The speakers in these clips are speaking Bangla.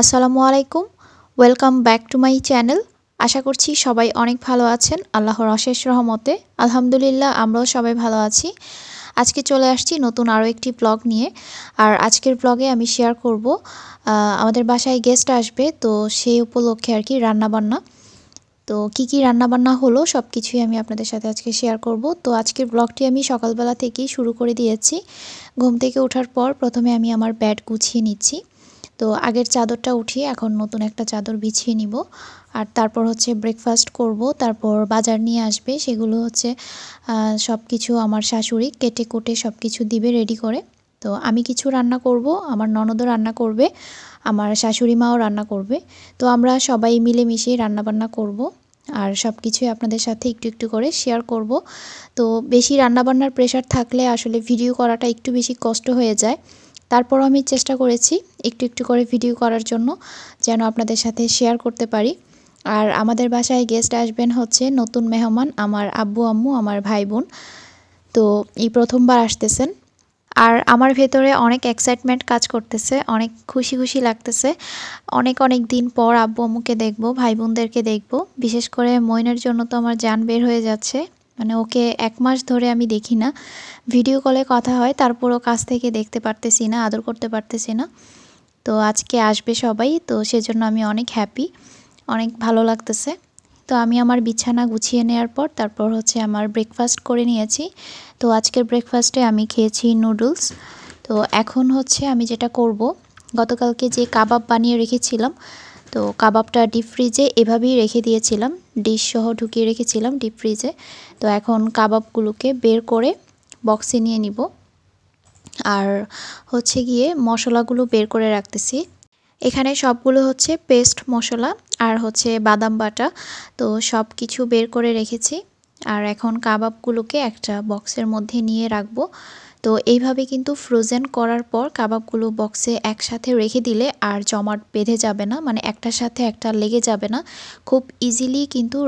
আসসালামু আলাইকুম welcome back to my channel আশা করছি সবাই অনেক ভালো আছেন আল্লাহর অশেষ রহমতে আলহামদুলিল্লাহ আমরাও সবাই ভালো আছি আজকে চলে আসছি নতুন আরও একটি ব্লগ নিয়ে আর আজকের ব্লগে আমি শেয়ার করব আমাদের বাসায় গেস্ট আসবে তো সেই উপলক্ষে আর কি রান্নাবান্না তো কি কি রান্নাবান্না হলো সব কিছুই আমি আপনাদের সাথে আজকে শেয়ার করব তো আজকের ব্লগটি আমি সকালবেলা থেকেই শুরু করে দিয়েছি ঘুম থেকে ওঠার পর প্রথমে আমি আমার ব্যাট গুছিয়ে নিচ্ছি তো আগের চাদরটা উঠিয়ে এখন নতুন একটা চাদর বিছিয়ে নিব আর তারপর হচ্ছে ব্রেকফাস্ট করব তারপর বাজার নিয়ে আসবে সেগুলো হচ্ছে সব কিছু আমার শাশুড়ি কেটে কুটে সব কিছু দিবে রেডি করে তো আমি কিছু রান্না করব আমার ননদও রান্না করবে আমার শাশুড়ি মাও রান্না করবে তো আমরা সবাই মিলেমিশে রান্নাবান্না করব আর সব কিছুই আপনাদের সাথে একটু একটু করে শেয়ার করব তো বেশি রান্নাবান্নার প্রেশার থাকলে আসলে ভিডিও করাটা একটু বেশি কষ্ট হয়ে যায় তারপর আমি চেষ্টা করেছি একটু একটু করে ভিডিও করার জন্য যেন আপনাদের সাথে শেয়ার করতে পারি আর আমাদের বাসায় গেস্ট আসবেন হচ্ছে নতুন মেহমান আমার আব্বু আম্মু আমার ভাই বোন তো এই প্রথমবার আসতেছেন আর আমার ভেতরে অনেক এক্সাইটমেন্ট কাজ করতেছে অনেক খুশি খুশি লাগতেছে অনেক অনেক দিন পর আব্বু আম্মুকে দেখব ভাই বোনদেরকে দেখব বিশেষ করে মইনের জন্য তো আমার যান বের হয়ে যাচ্ছে মানে ওকে এক মাস ধরে আমি দেখি না ভিডিও কলে কথা হয় তারপর ও কাছ থেকে দেখতে পারতেছি না আদর করতে পারতেছি না তো আজকে আসবে সবাই তো সেজন্য আমি অনেক হ্যাপি অনেক ভালো লাগতেছে তো আমি আমার বিছানা গুছিয়ে নেওয়ার পর তারপর হচ্ছে আমার ব্রেকফাস্ট করে নিয়েছি তো আজকের ব্রেকফাস্টে আমি খেয়েছি নুডলস তো এখন হচ্ছে আমি যেটা করব গতকালকে যে কাবাব বানিয়ে রেখেছিলাম তো কাবাবটা ডিপ ফ্রিজে এভাবেই রেখে দিয়েছিলাম ডিশ সহ ঢুকিয়ে রেখেছিলাম ডিপ ফ্রিজে তো এখন কাবাবগুলোকে বের করে বক্সে নিয়ে নিব আর হচ্ছে গিয়ে মশলাগুলো বের করে রাখতেছি এখানে সবগুলো হচ্ছে পেস্ট মশলা আর হচ্ছে বাদাম বাটা তো সব কিছু বের করে রেখেছি আর এখন কাবাবগুলোকে একটা বক্সের মধ্যে নিয়ে রাখবো তো এইভাবে কিন্তু ফ্রোজেন করার পর কাবাবগুলো বক্সে একসাথে রেখে দিলে আর জমাট বেঁধে যাবে না মানে একটার সাথে একটা লেগে যাবে না খুব ইজিলি কিন্তু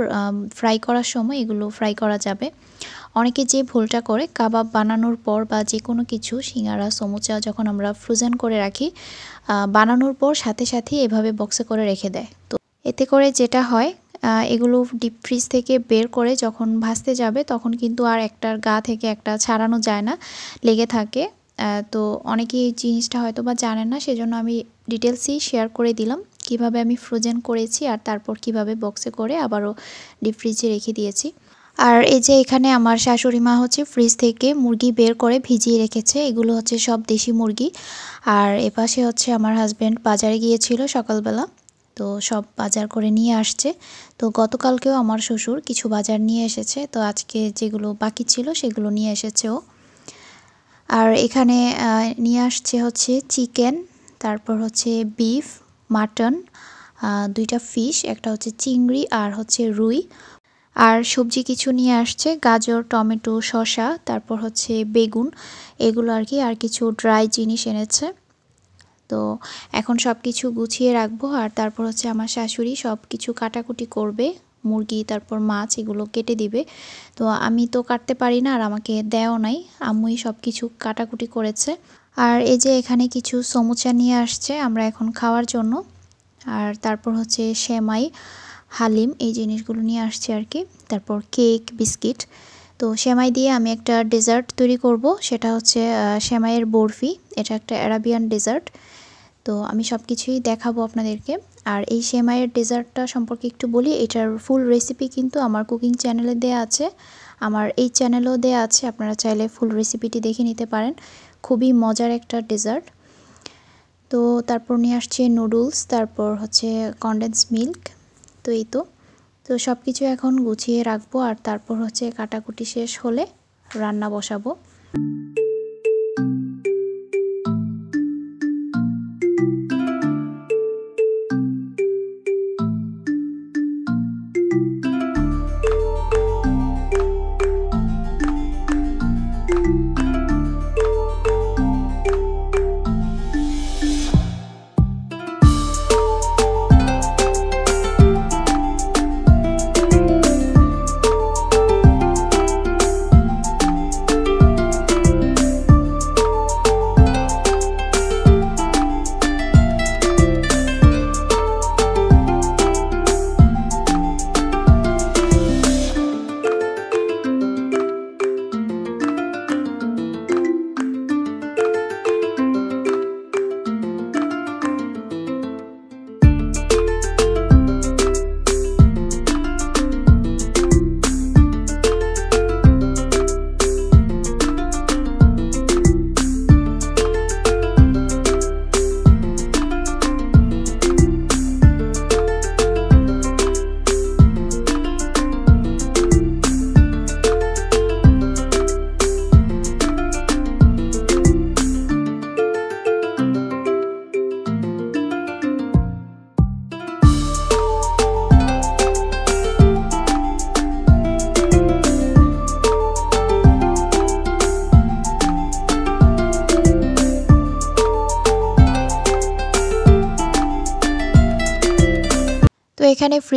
ফ্রাই করার সময় এগুলো ফ্রাই করা যাবে অনেকে যে ভুলটা করে কাবাব বানানোর পর বা যে কোনো কিছু সিঙ্গারা সমুচা যখন আমরা ফ্রোজেন করে রাখি বানানোর পর সাথে সাথে এভাবে বক্সে করে রেখে দেয় তো এতে করে যেটা হয় এগুলো ডিপ ফ্রিজ থেকে বের করে যখন ভাসতে যাবে তখন কিন্তু আর একটার গা থেকে একটা ছাড়ানো যায় না লেগে থাকে তো অনেকেই এই জিনিসটা হয়তো বা জানেন না সেজন্য আমি ডিটেলসই শেয়ার করে দিলাম কিভাবে আমি ফ্রোজেন করেছি আর তারপর কিভাবে বক্সে করে আবারও ডিপ ফ্রিজে রেখে দিয়েছি আর এই যে এখানে আমার শাশুড়ি মা হচ্ছে ফ্রিজ থেকে মুরগি বের করে ভিজিয়ে রেখেছে এগুলো হচ্ছে সব দেশি মুরগি আর এপাশে হচ্ছে আমার হাজব্যান্ড বাজারে গিয়েছিল সকালবেলা তো সব বাজার করে নিয়ে আসছে তো গতকালকেও আমার শ্বশুর কিছু বাজার নিয়ে এসেছে তো আজকে যেগুলো বাকি ছিল সেগুলো নিয়ে এসেছে ও আর এখানে নিয়ে আসছে হচ্ছে চিকেন তারপর হচ্ছে বিফ মাটন দুইটা ফিশ একটা হচ্ছে চিংড়ি আর হচ্ছে রুই আর সবজি কিছু নিয়ে আসছে গাজর টমেটো শসা তারপর হচ্ছে বেগুন এগুলো আর কি আর কিছু ড্রাই জিনিস এনেছে তো এখন সব কিছু গুছিয়ে রাখবো আর তারপর হচ্ছে আমার শাশুড়ি সব কিছু কাটাকুটি করবে মুরগি তারপর মাছ এগুলো কেটে দিবে তো আমি তো কাটতে পারি না আর আমাকে দেও নাই আম্মুই সব কিছু কাটাকুটি করেছে আর এই যে এখানে কিছু সমুচা নিয়ে আসছে আমরা এখন খাওয়ার জন্য আর তারপর হচ্ছে সেমাই হালিম এই জিনিসগুলো নিয়ে আসছে আর কি তারপর কেক বিস্কিট তো সেমাই দিয়ে আমি একটা ডেজার্ট তৈরি করব সেটা হচ্ছে সেমাইয়ের বরফি এটা একটা অ্যারাবিয়ান ডেজার্ট তো আমি সব কিছুই দেখাবো আপনাদেরকে আর এই সেমাইয়ের ডেজার্টটা সম্পর্কে একটু বলি এটার ফুল রেসিপি কিন্তু আমার কুকিং চ্যানেলে দেয়া আছে আমার এই চ্যানেলেও দেয়া আছে আপনারা চাইলে ফুল রেসিপিটি দেখে নিতে পারেন খুবই মজার একটা ডেজার্ট তো তারপর নিয়ে আসছে নুডলস তারপর হচ্ছে কন্ডেন্স মিল্ক তো এই তো তো সব কিছু এখন গুছিয়ে রাখবো আর তারপর হচ্ছে কাটাকুটি শেষ হলে রান্না বসাবো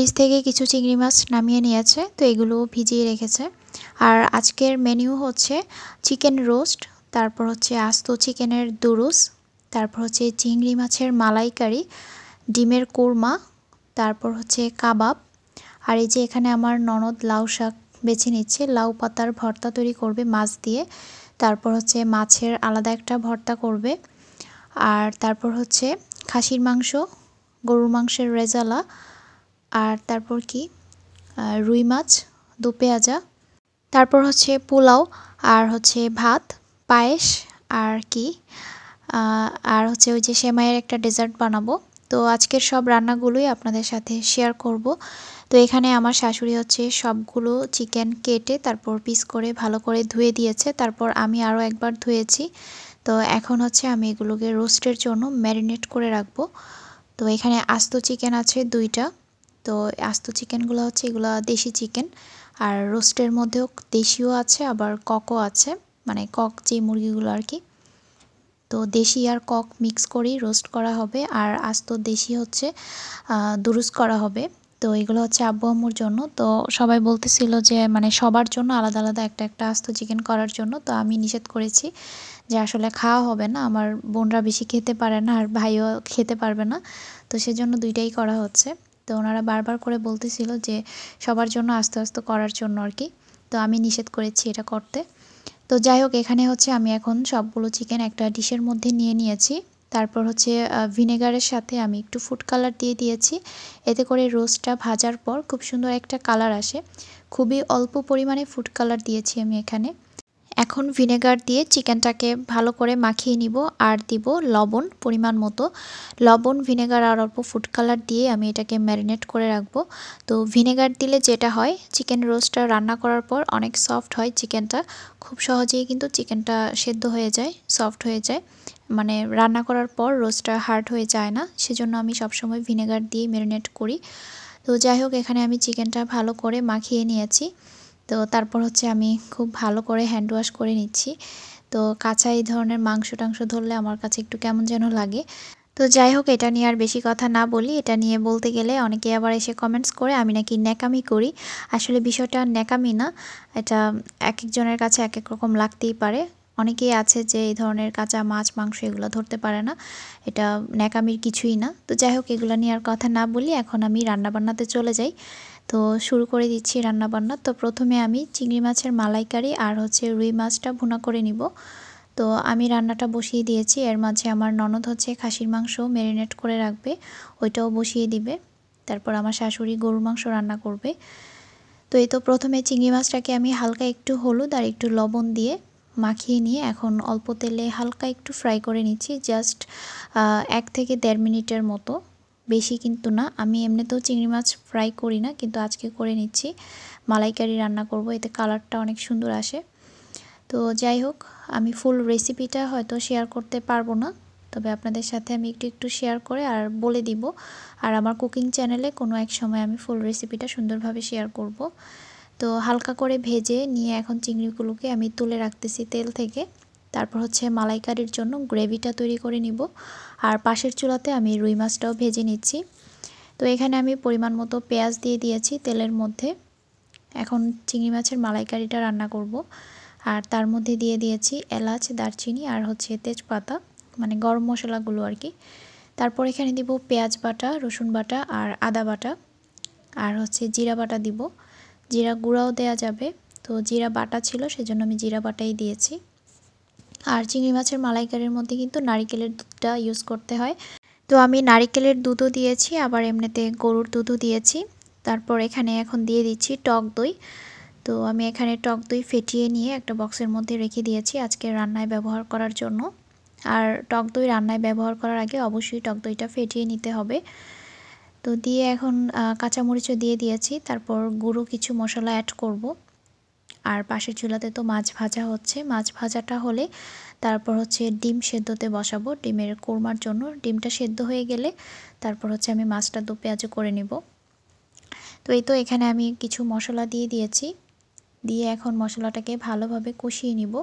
ফ্রিজ থেকে কিছু চিংড়ি মাছ নামিয়ে নিয়েছে তো এগুলো ভিজিয়ে রেখেছে আর আজকের মেনু হচ্ছে চিকেন রোস্ট তারপর হচ্ছে আস্ত চিকেনের দুরুস তারপর হচ্ছে চিংড়ি মাছের মালাইকারি ডিমের কোরমা তারপর হচ্ছে কাবাব আর এই যে এখানে আমার ননদ লাউ শাক বেছে নিচ্ছে লাউ পাতার ভর্তা তৈরি করবে মাছ দিয়ে তারপর হচ্ছে মাছের আলাদা একটা ভর্তা করবে আর তারপর হচ্ছে খাসির মাংস গরুর মাংসের রেজালা আর তারপর কি রুই মাছ দু পেঁয়াজা তারপর হচ্ছে পোলাও আর হচ্ছে ভাত পায়েস আর কি আর হচ্ছে ওই যে সেমাইয়ের একটা ডেজার্ট বানাবো তো আজকের সব রান্নাগুলোই আপনাদের সাথে শেয়ার করব তো এখানে আমার শাশুড়ি হচ্ছে সবগুলো চিকেন কেটে তারপর পিস করে ভালো করে ধুয়ে দিয়েছে তারপর আমি আরও একবার ধুয়েছি তো এখন হচ্ছে আমি এগুলোকে রোস্টের জন্য ম্যারিনেট করে রাখবো তো এখানে আস্ত চিকেন আছে দুইটা তো আস্ত চিকেনগুলো হচ্ছে এগুলো দেশি চিকেন আর রোস্টের মধ্যেও দেশিও আছে আবার ককও আছে মানে কক যে মুরগিগুলো আর কি তো দেশি আর কক মিক্স করেই রোস্ট করা হবে আর আস্ত দেশি হচ্ছে দুরুস করা হবে তো এগুলো হচ্ছে আব্বু আম্মুর জন্য তো সবাই বলতেছিল যে মানে সবার জন্য আলাদা আলাদা একটা একটা আস্ত চিকেন করার জন্য তো আমি নিষেধ করেছি যে আসলে খাওয়া হবে না আমার বোনরা বেশি খেতে পারে না আর ভাইও খেতে পারবে না তো সেজন্য দুইটাই করা হচ্ছে তো ওনারা বারবার করে বলতেছিল যে সবার জন্য আস্তে আস্তে করার জন্য আর কি তো আমি নিষেধ করেছি এটা করতে তো যাই হোক এখানে হচ্ছে আমি এখন সবগুলো চিকেন একটা ডিশের মধ্যে নিয়ে নিয়েছি তারপর হচ্ছে ভিনেগারের সাথে আমি একটু ফুড কালার দিয়ে দিয়েছি এতে করে রোস্টটা ভাজার পর খুব সুন্দর একটা কালার আসে খুবই অল্প পরিমাণে ফুড কালার দিয়েছি আমি এখানে এখন ভিনেগার দিয়ে চিকেনটাকে ভালো করে মাখিয়ে নিব আর দিব লবণ পরিমাণ মতো লবণ ভিনেগার আর অল্প ফুড কালার দিয়ে আমি এটাকে ম্যারিনেট করে রাখবো তো ভিনেগার দিলে যেটা হয় চিকেন রোস্টটা রান্না করার পর অনেক সফট হয় চিকেনটা খুব সহজেই কিন্তু চিকেনটা সেদ্ধ হয়ে যায় সফট হয়ে যায় মানে রান্না করার পর রোস্টটা হার্ড হয়ে যায় না সেজন্য আমি সবসময় ভিনেগার দিয়ে ম্যারিনেট করি তো যাই হোক এখানে আমি চিকেনটা ভালো করে মাখিয়ে নিয়েছি তো তারপর হচ্ছে আমি খুব ভালো করে হ্যান্ড ওয়াশ করে নিচ্ছি তো কাঁচা এই ধরনের মাংস টাংস ধরলে আমার কাছে একটু কেমন যেন লাগে তো যাই হোক এটা নিয়ে আর বেশি কথা না বলি এটা নিয়ে বলতে গেলে অনেকে আবার এসে কমেন্টস করে আমি নাকি ন্যাকামি করি আসলে বিষয়টা ন্যাকামি না এটা এক একজনের কাছে এক এক রকম লাগতেই পারে অনেকেই আছে যে এই ধরনের কাঁচা মাছ মাংস এগুলো ধরতে পারে না এটা ন্যাকামির কিছুই না তো যাই হোক এগুলো নিয়ে আর কথা না বলি এখন আমি রান্নাবান্নাতে চলে যাই তো শুরু করে দিচ্ছি রান্নাবান্না তো প্রথমে আমি চিংড়ি মাছের মালাইকারি আর হচ্ছে রুই মাছটা ভুনা করে নিব তো আমি রান্নাটা বসিয়ে দিয়েছি এর মাঝে আমার ননদ হচ্ছে খাসির মাংস ম্যারিনেট করে রাখবে ওইটাও বসিয়ে দিবে তারপর আমার শাশুড়ি গরুর মাংস রান্না করবে তো এই তো প্রথমে চিংড়ি মাছটাকে আমি হালকা একটু হলুদ আর একটু লবণ দিয়ে মাখিয়ে নিয়ে এখন অল্প তেলে হালকা একটু ফ্রাই করে নিচ্ছি জাস্ট এক থেকে দেড় মিনিটের মতো বেশি কিন্তু না আমি এমনিতেও চিংড়ি মাছ ফ্রাই করি না কিন্তু আজকে করে নিচ্ছি মালাইকারি রান্না করব এতে কালারটা অনেক সুন্দর আসে তো যাই হোক আমি ফুল রেসিপিটা হয়তো শেয়ার করতে পারবো না তবে আপনাদের সাথে আমি একটু একটু শেয়ার করে আর বলে দিব আর আমার কুকিং চ্যানেলে কোনো এক সময় আমি ফুল রেসিপিটা সুন্দরভাবে শেয়ার করব তো হালকা করে ভেজে নিয়ে এখন চিংড়িগুলোকে আমি তুলে রাখতেছি তেল থেকে তারপর হচ্ছে মালাইকারির জন্য গ্রেভিটা তৈরি করে নিব আর পাশের চুলাতে আমি রুই মাছটাও ভেজে নিচ্ছি তো এখানে আমি পরিমাণ মতো পেঁয়াজ দিয়ে দিয়েছি তেলের মধ্যে এখন চিংড়ি মাছের মালাইকারিটা রান্না করব আর তার মধ্যে দিয়ে দিয়েছি এলাচ দারচিনি আর হচ্ছে তেজপাতা মানে গরম মশলাগুলো আর কি তারপর এখানে দিব পেঁয়াজ বাটা রসুন বাটা আর আদা বাটা আর হচ্ছে জিরা বাটা দিব জিরা গুঁড়াও দেয়া যাবে তো জিরা বাটা ছিল সেজন্য আমি জিরা বাটাই দিয়েছি আর চিংড়ি মাছের মালাইকারির মধ্যে কিন্তু নারিকেলের দুধটা ইউজ করতে হয় তো আমি নারিকেলের দুধও দিয়েছি আবার এমনিতে গরুর দুধও দিয়েছি তারপর এখানে এখন দিয়ে দিচ্ছি টক দই তো আমি এখানে টক দই ফেটিয়ে নিয়ে একটা বক্সের মধ্যে রেখে দিয়েছি আজকে রান্নায় ব্যবহার করার জন্য আর টক দই রান্নায় ব্যবহার করার আগে অবশ্যই টক দইটা ফেটিয়ে নিতে হবে তো দিয়ে এখন কাঁচামরিচও দিয়ে দিয়েছি তারপর গুঁড়ো কিছু মশলা অ্যাড করব আর পাশের চুলাতে তো মাছ ভাজা হচ্ছে মাছ ভাজাটা হলে তারপর হচ্ছে ডিম সেদ্ধতে বসাবো ডিমের কোরমার জন্য ডিমটা সেদ্ধ হয়ে গেলে তারপর হচ্ছে আমি মাছটা দু পেঁয়াজও করে নেব তো এই তো এখানে আমি কিছু মশলা দিয়ে দিয়েছি দিয়ে এখন মশলাটাকে ভালোভাবে কষিয়ে নিব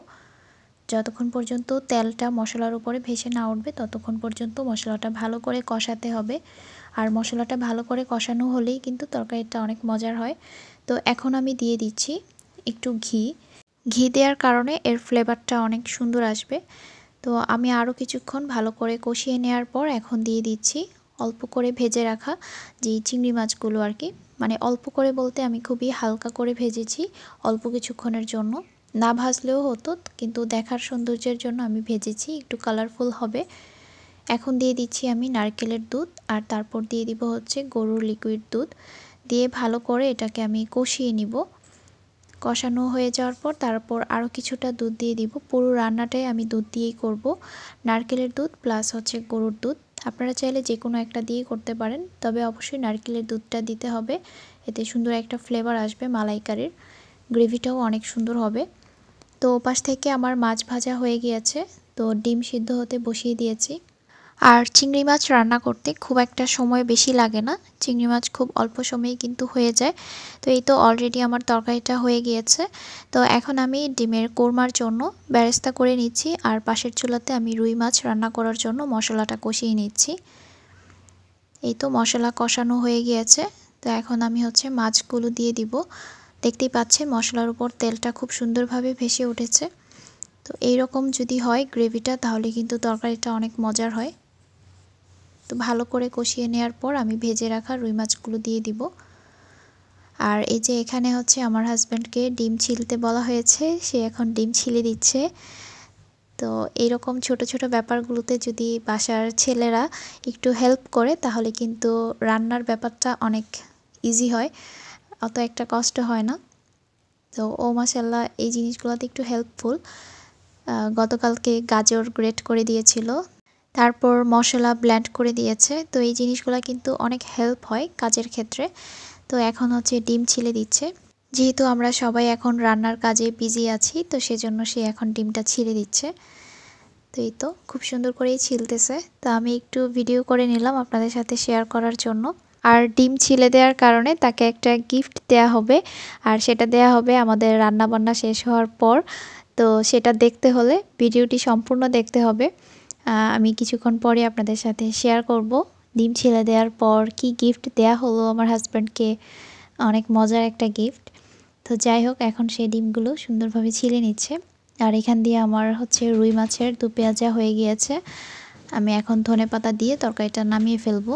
যতক্ষণ পর্যন্ত তেলটা মশলার উপরে ভেসে না উঠবে ততক্ষণ পর্যন্ত মশলাটা ভালো করে কষাতে হবে আর মশলাটা ভালো করে কষানো হলেই কিন্তু তরকারিটা অনেক মজার হয় তো এখন আমি দিয়ে দিচ্ছি একটু ঘি ঘি দেওয়ার কারণে এর ফ্লেভারটা অনেক সুন্দর আসবে তো আমি আরও কিছুক্ষণ ভালো করে কষিয়ে নেওয়ার পর এখন দিয়ে দিচ্ছি অল্প করে ভেজে রাখা যে চিংড়ি মাছগুলো আর কি মানে অল্প করে বলতে আমি খুবই হালকা করে ভেজেছি অল্প কিছুক্ষণের জন্য না ভাজলেও হতো কিন্তু দেখার সৌন্দর্যের জন্য আমি ভেজেছি একটু কালারফুল হবে এখন দিয়ে দিচ্ছি আমি নারকেলের দুধ আর তারপর দিয়ে দিব হচ্ছে গরুর লিকুইড দুধ দিয়ে ভালো করে এটাকে আমি কষিয়ে নিব কষানো হয়ে যাওয়ার পর তারপর আরও কিছুটা দুধ দিয়ে দিব পুরো রান্নাটাই আমি দুধ দিয়েই করব নারকেলের দুধ প্লাস হচ্ছে গরুর দুধ আপনারা চাইলে যে কোনো একটা দিয়ে করতে পারেন তবে অবশ্যই নারকেলের দুধটা দিতে হবে এতে সুন্দর একটা ফ্লেভার আসবে মালাইকারির গ্রেভিটাও অনেক সুন্দর হবে তো ওপাশ থেকে আমার মাছ ভাজা হয়ে গিয়েছে তো ডিম সিদ্ধ হতে বসিয়ে দিয়েছি আর চিংড়ি মাছ রান্না করতে খুব একটা সময় বেশি লাগে না চিংড়ি মাছ খুব অল্প সময়েই কিন্তু হয়ে যায় তো এই তো অলরেডি আমার তরকারিটা হয়ে গিয়েছে তো এখন আমি ডিমের কোরমার জন্য ব্যারেস্তা করে নিচ্ছি আর পাশের চুলাতে আমি রুই মাছ রান্না করার জন্য মশলাটা কষিয়ে নিচ্ছি এই তো মশলা কষানো হয়ে গিয়েছে তো এখন আমি হচ্ছে মাছগুলো দিয়ে দিব দেখতেই পাচ্ছেন মশলার উপর তেলটা খুব সুন্দরভাবে ভেসে উঠেছে তো এইরকম যদি হয় গ্রেভিটা তাহলে কিন্তু তরকারিটা অনেক মজার হয় তো ভালো করে কষিয়ে নেওয়ার পর আমি ভেজে রাখা রুই মাছগুলো দিয়ে দিব আর এই যে এখানে হচ্ছে আমার হাজব্যান্ডকে ডিম ছিলতে বলা হয়েছে সে এখন ডিম ছিলে দিচ্ছে তো এইরকম ছোট ছোট ব্যাপারগুলোতে যদি বাসার ছেলেরা একটু হেল্প করে তাহলে কিন্তু রান্নার ব্যাপারটা অনেক ইজি হয় অত একটা কষ্ট হয় না তো ও মাসাল্লাহ এই জিনিসগুলোতে একটু হেল্পফুল গতকালকে গাজর গ্রেট করে দিয়েছিল তারপর মশলা ব্ল্যান্ড করে দিয়েছে তো এই জিনিসগুলো কিন্তু অনেক হেল্প হয় কাজের ক্ষেত্রে তো এখন হচ্ছে ডিম ছিলে দিচ্ছে যেহেতু আমরা সবাই এখন রান্নার কাজে বিজি আছি তো সেজন্য সে এখন ডিমটা ছিঁড়ে দিচ্ছে তো এই তো খুব সুন্দর করেই ছিলতেছে তো আমি একটু ভিডিও করে নিলাম আপনাদের সাথে শেয়ার করার জন্য আর ডিম ছিলে দেওয়ার কারণে তাকে একটা গিফট দেয়া হবে আর সেটা দেয়া হবে আমাদের রান্নাবান্না শেষ হওয়ার পর তো সেটা দেখতে হলে ভিডিওটি সম্পূর্ণ দেখতে হবে আমি কিছুক্ষণ পরে আপনাদের সাথে শেয়ার করব ডিম ছেলে দেওয়ার পর কি গিফট দেয়া হলো আমার হাজব্যান্ডকে অনেক মজার একটা গিফট তো যাই হোক এখন সেই ডিমগুলো সুন্দরভাবে ছিলে নিচ্ছে আর এখান দিয়ে আমার হচ্ছে রুই মাছের দু পেঁয়াজা হয়ে গিয়েছে আমি এখন ধনে পাতা দিয়ে তরকারিটা নামিয়ে ফেলবো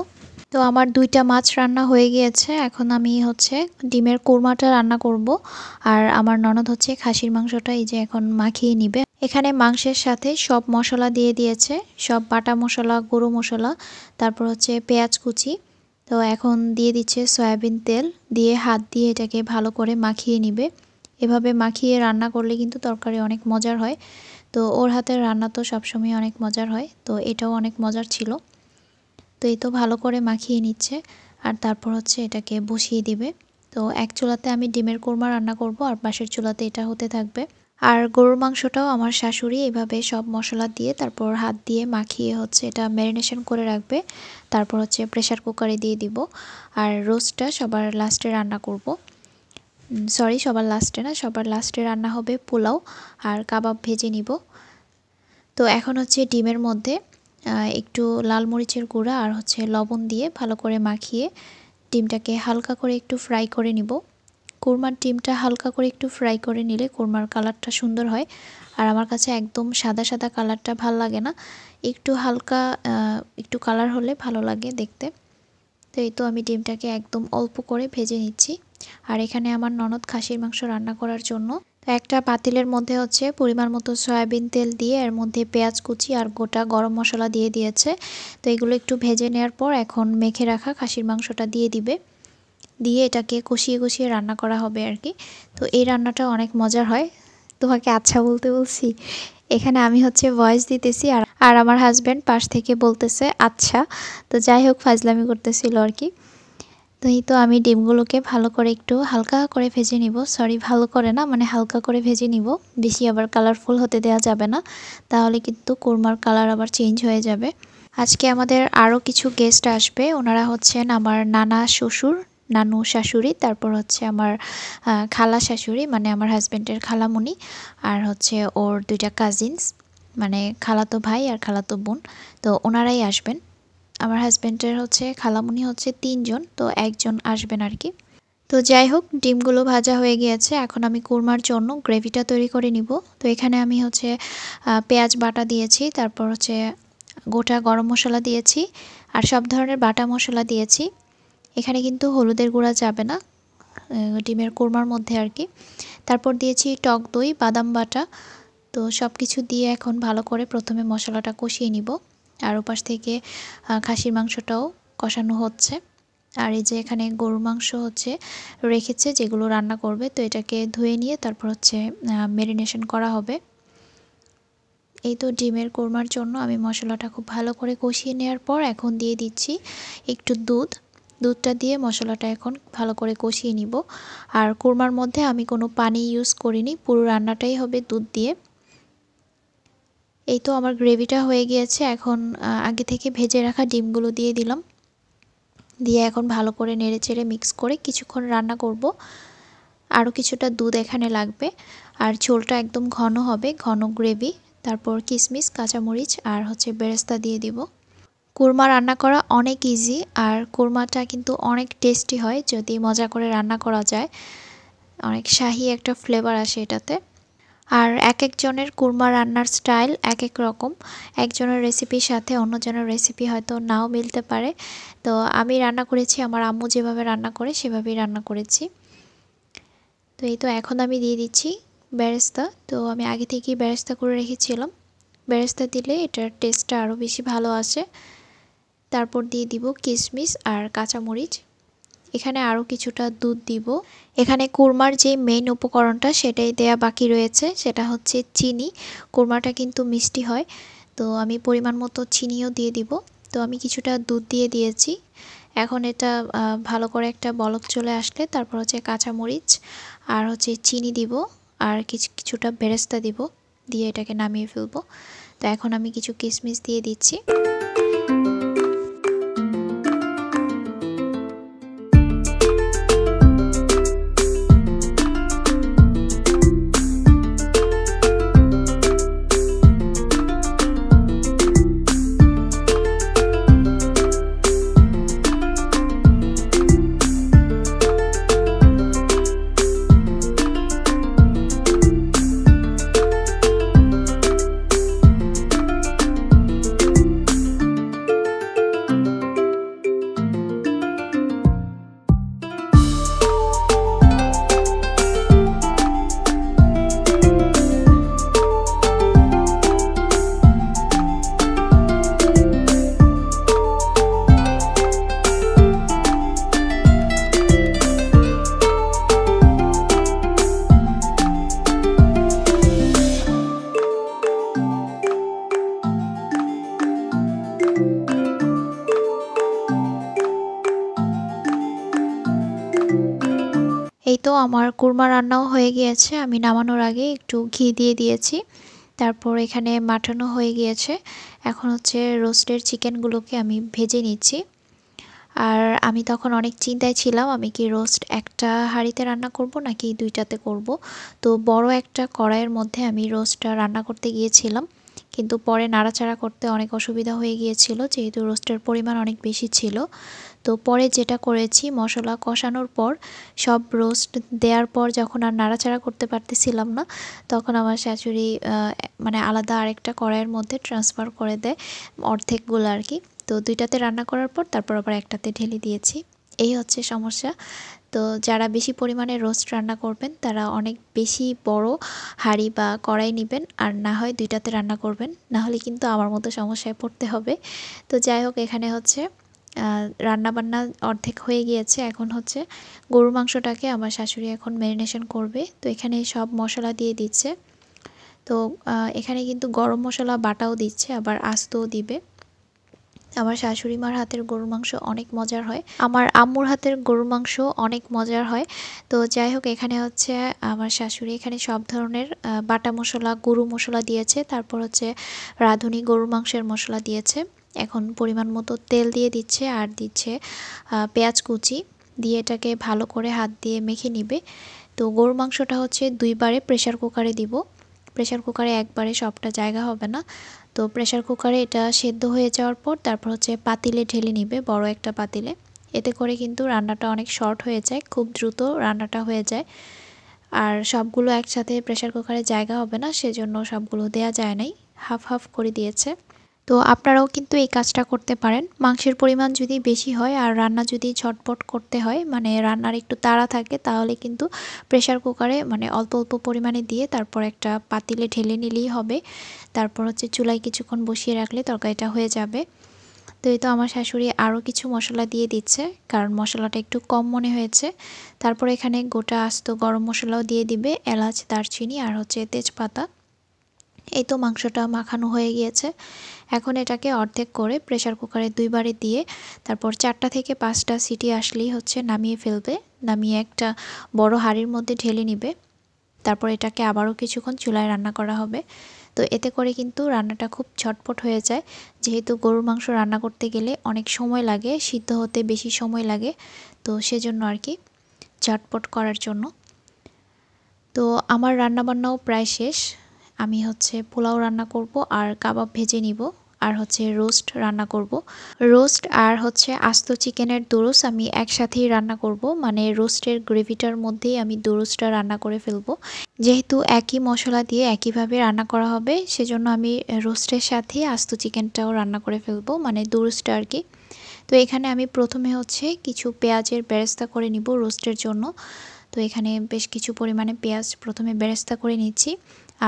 তো আমার দুইটা মাছ রান্না হয়ে গিয়েছে এখন আমি হচ্ছে ডিমের কুরমাটা রান্না করব আর আমার ননদ হচ্ছে খাসির মাংসটা এই যে এখন মাখিয়ে নিবে এখানে মাংসের সাথে সব মশলা দিয়ে দিয়েছে সব বাটা মশলা গরু মশলা তারপর হচ্ছে পেঁয়াজ কুচি তো এখন দিয়ে দিচ্ছে সয়াবিন তেল দিয়ে হাত দিয়ে এটাকে ভালো করে মাখিয়ে নিবে এভাবে মাখিয়ে রান্না করলে কিন্তু তরকারি অনেক মজার হয় তো ওর হাতের রান্না তো সবসময় অনেক মজার হয় তো এটাও অনেক মজার ছিল তো এই তো ভালো করে মাখিয়ে নিচ্ছে আর তারপর হচ্ছে এটাকে বসিয়ে দিবে তো এক চুলাতে আমি ডিমের কোরমা রান্না করব আর পাশের চুলাতে এটা হতে থাকবে আর গরুর মাংসটাও আমার শাশুড়ি এভাবে সব মশলা দিয়ে তারপর হাত দিয়ে মাখিয়ে হচ্ছে এটা ম্যারিনেশন করে রাখবে তারপর হচ্ছে প্রেশার কুকারে দিয়ে দিব আর রোস্টটা সবার লাস্টে রান্না করব সরি সবার লাস্টে না সবার লাস্টে রান্না হবে পোলাও আর কাবাব ভেজে নিব তো এখন হচ্ছে ডিমের মধ্যে একটু লাল মরিচের গুঁড়া আর হচ্ছে লবণ দিয়ে ভালো করে মাখিয়ে ডিমটাকে হালকা করে একটু ফ্রাই করে নিব কোরমার ডিমটা হালকা করে একটু ফ্রাই করে নিলে কোরমার কালারটা সুন্দর হয় আর আমার কাছে একদম সাদা সাদা কালারটা ভাল লাগে না একটু হালকা একটু কালার হলে ভালো লাগে দেখতে তো এই তো আমি ডিমটাকে একদম অল্প করে ভেজে নিচ্ছি আর এখানে আমার ননদ খাসির মাংস রান্না করার জন্য তো একটা পাতিলের মধ্যে হচ্ছে পরিমাণ মতো সয়াবিন তেল দিয়ে এর মধ্যে পেঁয়াজ কুচি আর গোটা গরম মশলা দিয়ে দিয়েছে তো এগুলো একটু ভেজে নেওয়ার পর এখন মেখে রাখা খাসির মাংসটা দিয়ে দিবে দিয়ে এটাকে কষিয়ে কষিয়ে রান্না করা হবে আর কি তো এই রান্নাটা অনেক মজার হয় তোমাকে আচ্ছা বলতে বলছি এখানে আমি হচ্ছে ভয়েস দিতেছি আর আর আমার হাজব্যান্ড পাশ থেকে বলতেছে আচ্ছা তো যাই হোক ফাজলামি করতেছিল আর কি তো এই তো আমি ডিমগুলোকে ভালো করে একটু হালকা করে ভেজে নিব সরি ভালো করে না মানে হালকা করে ভেজে নিব বেশি আবার কালারফুল হতে দেওয়া যাবে না তাহলে কিন্তু কোরমার কালার আবার চেঞ্জ হয়ে যাবে আজকে আমাদের আরও কিছু গেস্ট আসবে ওনারা হচ্ছেন আমার নানা শ্বশুর নানু শাশুড়ি তারপর হচ্ছে আমার খালা শাশুড়ি মানে আমার হাজব্যান্ডের খালামুনি আর হচ্ছে ওর দুইটা কাজিনস মানে খালাতো ভাই আর খালাতো বোন তো ওনারাই আসবেন আমার হাজব্যান্ডের হচ্ছে খালামুনি হচ্ছে তিনজন তো একজন আসবেন আর কি তো যাই হোক ডিমগুলো ভাজা হয়ে গিয়েছে এখন আমি কুরমার জন্য গ্রেভিটা তৈরি করে নিব তো এখানে আমি হচ্ছে পেঁয়াজ বাটা দিয়েছি তারপর হচ্ছে গোটা গরম মশলা দিয়েছি আর সব ধরনের বাটা মশলা দিয়েছি এখানে কিন্তু হলুদের গুঁড়া যাবে না ডিমের কোরমার মধ্যে আর কি তারপর দিয়েছি টক দই বাদাম বাটা তো সব কিছু দিয়ে এখন ভালো করে প্রথমে মশলাটা কষিয়ে নিব আর ওপাশ থেকে খাসির মাংসটাও কষানো হচ্ছে আর এই যে এখানে গরুর মাংস হচ্ছে রেখেছে যেগুলো রান্না করবে তো এটাকে ধুয়ে নিয়ে তারপর হচ্ছে ম্যারিনেশন করা হবে এই তো ডিমের কোরমার জন্য আমি মশলাটা খুব ভালো করে কষিয়ে নেওয়ার পর এখন দিয়ে দিচ্ছি একটু দুধ দুধটা দিয়ে মশলাটা এখন ভালো করে কষিয়ে নিব আর কুরমার মধ্যে আমি কোনো পানি ইউজ করিনি পুরো রান্নাটাই হবে দুধ দিয়ে এই তো আমার গ্রেভিটা হয়ে গিয়েছে এখন আগে থেকে ভেজে রাখা ডিমগুলো দিয়ে দিলাম দিয়ে এখন ভালো করে নেড়েচেড়ে মিক্স করে কিছুক্ষণ রান্না করব আরও কিছুটা দুধ এখানে লাগবে আর ঝোলটা একদম ঘন হবে ঘন গ্রেভি তারপর কিশমিশ কাঁচামরিচ আর হচ্ছে বেরেস্তা দিয়ে দিব কুরমা রান্না করা অনেক ইজি আর কুরমাটা কিন্তু অনেক টেস্টি হয় যদি মজা করে রান্না করা যায় অনেক শাহি একটা ফ্লেভার আসে এটাতে আর এক একজনের কুরমা রান্নার স্টাইল এক এক রকম একজনের রেসিপির সাথে অন্যজনের রেসিপি হয়তো নাও মিলতে পারে তো আমি রান্না করেছি আমার আম্মু যেভাবে রান্না করে সেভাবেই রান্না করেছি তো এই তো এখন আমি দিয়ে দিচ্ছি বেরেস্তা তো আমি আগে থেকেই বেরেস্তা করে রেখেছিলাম বেরেস্তা দিলে এটার টেস্টটা আরও বেশি ভালো আসে তারপর দিয়ে দিব কিশমিস আর কাঁচামরিচ এখানে আরও কিছুটা দুধ দিব এখানে কুরমার যে মেইন উপকরণটা সেটাই দেয়া বাকি রয়েছে সেটা হচ্ছে চিনি কুরমাটা কিন্তু মিষ্টি হয় তো আমি পরিমাণ মতো চিনিও দিয়ে দিব তো আমি কিছুটা দুধ দিয়ে দিয়েছি এখন এটা ভালো করে একটা বলক চলে আসলে তারপর হচ্ছে কাঁচামরিচ আর হচ্ছে চিনি দিব আর কিছু কিছুটা বেরেস্তা দিব দিয়ে এটাকে নামিয়ে ফেলবো তো এখন আমি কিছু কিশমিশ দিয়ে দিচ্ছি আমার কুরমা রান্নাও হয়ে গিয়েছে আমি নামানোর আগে একটু ঘি দিয়ে দিয়েছি তারপর এখানে মাটনও হয়ে গিয়েছে এখন হচ্ছে রোস্টের চিকেনগুলোকে আমি ভেজে নিচ্ছি আর আমি তখন অনেক চিন্তায় ছিলাম আমি কি রোস্ট একটা হাঁড়িতে রান্না করব নাকি দুইটাতে করব তো বড় একটা কড়াইয়ের মধ্যে আমি রোস্টটা রান্না করতে গিয়েছিলাম কিন্তু পরে নাড়াচাড়া করতে অনেক অসুবিধা হয়ে গিয়েছিল যেহেতু রোস্টের পরিমাণ অনেক বেশি ছিল তো পরে যেটা করেছি মশলা কষানোর পর সব রোস্ট দেওয়ার পর যখন আর নাড়াচাড়া করতে পারতেছিলাম না তখন আমার শাশুড়ি মানে আলাদা আরেকটা কড়াইয়ের মধ্যে ট্রান্সফার করে দেয় অর্ধেকগুলো আর কি তো দুইটাতে রান্না করার পর তারপর আবার একটাতে ঢেলে দিয়েছি এই হচ্ছে সমস্যা তো যারা বেশি পরিমাণে রোস্ট রান্না করবেন তারা অনেক বেশি বড় হাঁড়ি বা কড়াই নেবেন আর না হয় দুইটাতে রান্না করবেন না হলে কিন্তু আমার মতো সমস্যায় পড়তে হবে তো যাই হোক এখানে হচ্ছে রান্নাবান্না অর্ধেক হয়ে গিয়েছে এখন হচ্ছে গরুর মাংসটাকে আমার শাশুড়ি এখন ম্যারিনেশন করবে তো এখানে সব মশলা দিয়ে দিচ্ছে তো এখানে কিন্তু গরম মশলা বাটাও দিচ্ছে আবার আস্তও দিবে আমার শাশুড়ি মার হাতের গরুর মাংস অনেক মজার হয় আমার আম্মুর হাতের গরুর মাংস অনেক মজার হয় তো যাই হোক এখানে হচ্ছে আমার শাশুড়ি এখানে সব ধরনের বাটা মশলা গরু মশলা দিয়েছে তারপর হচ্ছে রাঁধুনি গরুর মাংসের মশলা দিয়েছে এখন পরিমাণ মতো তেল দিয়ে দিচ্ছে আর দিচ্ছে পেঁয়াজ কুচি দিয়ে এটাকে ভালো করে হাত দিয়ে মেখে নিবে তো গরুর মাংসটা হচ্ছে দুইবারে প্রেশার কুকারে দিব প্রেশার কুকারে একবারে সবটা জায়গা হবে না তো প্রেশার কুকারে এটা সেদ্ধ হয়ে যাওয়ার পর তারপর হচ্ছে পাতিলে ঢেলে নিবে বড় একটা পাতিলে এতে করে কিন্তু রান্নাটা অনেক শর্ট হয়ে যায় খুব দ্রুত রান্নাটা হয়ে যায় আর সবগুলো একসাথে প্রেশার কুকারে জায়গা হবে না সেজন্য সবগুলো দেয়া যায় নাই হাফ হাফ করে দিয়েছে তো আপনারাও কিন্তু এই কাজটা করতে পারেন মাংসের পরিমাণ যদি বেশি হয় আর রান্না যদি ঝটপট করতে হয় মানে রান্নার একটু তাড়া থাকে তাহলে কিন্তু প্রেশার কুকারে মানে অল্প অল্প পরিমাণে দিয়ে তারপর একটা পাতিলে ঢেলে নিলেই হবে তারপর হচ্ছে চুলায় কিছুক্ষণ বসিয়ে রাখলে তরকারিটা হয়ে যাবে তো এই তো আমার শাশুড়ি আরও কিছু মশলা দিয়ে দিচ্ছে কারণ মশলাটা একটু কম মনে হয়েছে তারপর এখানে গোটা আস্ত গরম মশলাও দিয়ে দিবে এলাচ দারচিনি আর হচ্ছে তেজপাতা এই তো মাংসটা মাখানো হয়ে গিয়েছে এখন এটাকে অর্ধেক করে প্রেশার কুকারে দুইবারে দিয়ে তারপর চারটা থেকে পাঁচটা সিটি আসলেই হচ্ছে নামিয়ে ফেলবে নামিয়ে একটা বড় হাড়ির মধ্যে ঢেলে নিবে তারপর এটাকে আবারও কিছুক্ষণ চুলায় রান্না করা হবে তো এতে করে কিন্তু রান্নাটা খুব ছটপট হয়ে যায় যেহেতু গরুর মাংস রান্না করতে গেলে অনেক সময় লাগে সিদ্ধ হতে বেশি সময় লাগে তো সেজন্য আর কি ঝটপট করার জন্য তো আমার রান্নাবান্নাও প্রায় শেষ আমি হচ্ছে পোলাও রান্না করব আর কাবাব ভেজে নিব আর হচ্ছে রোস্ট রান্না করব রোস্ট আর হচ্ছে আস্ত চিকেনের দোরস আমি একসাথেই রান্না করব মানে রোস্টের গ্রেভিটার মধ্যেই আমি দোরসটা রান্না করে ফেলবো যেহেতু একই মশলা দিয়ে একইভাবে রান্না করা হবে সেজন্য আমি রোস্টের সাথে আস্ত চিকেনটাও রান্না করে ফেলবো মানে দোরসটা আর কি তো এখানে আমি প্রথমে হচ্ছে কিছু পেঁয়াজের বেরেস্তা করে নিব রোস্টের জন্য তো এখানে বেশ কিছু পরিমাণে পেঁয়াজ প্রথমে বেরেস্তা করে নিচ্ছি